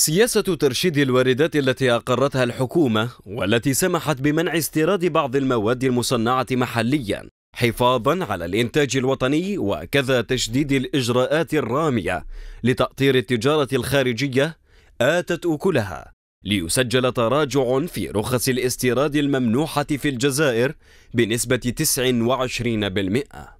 سياسة ترشيد الواردات التي أقرتها الحكومة والتي سمحت بمنع استيراد بعض المواد المصنعة محليا حفاظا على الإنتاج الوطني وكذا تشديد الإجراءات الرامية لتأطير التجارة الخارجية آتت أكلها ليسجل تراجع في رخص الاستيراد الممنوحة في الجزائر بنسبة 29%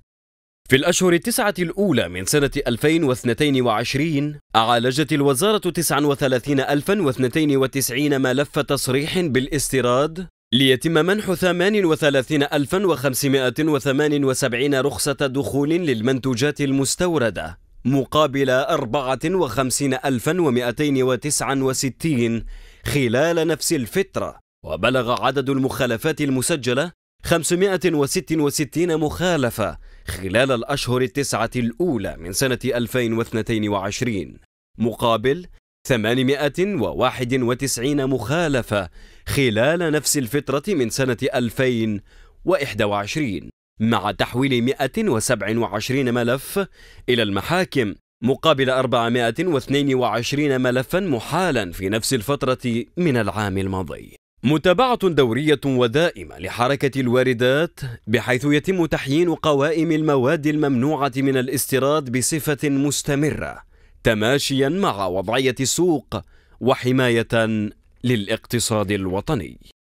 في الأشهر التسعة الأولى من سنة 2022 أعالجت الوزارة 39292 ملف تصريح بالاستيراد ليتم منح 38578 رخصة دخول للمنتوجات المستوردة مقابل 54269 خلال نفس الفترة وبلغ عدد المخالفات المسجلة 566 مخالفة خلال الأشهر التسعة الأولى من سنة 2022 مقابل 891 مخالفة خلال نفس الفترة من سنة 2021 مع تحويل 127 ملف إلى المحاكم مقابل 422 ملفا محالا في نفس الفترة من العام الماضي متابعة دورية ودائمة لحركة الواردات بحيث يتم تحيين قوائم المواد الممنوعة من الاستيراد بصفة مستمرة تماشيا مع وضعية السوق وحماية للاقتصاد الوطني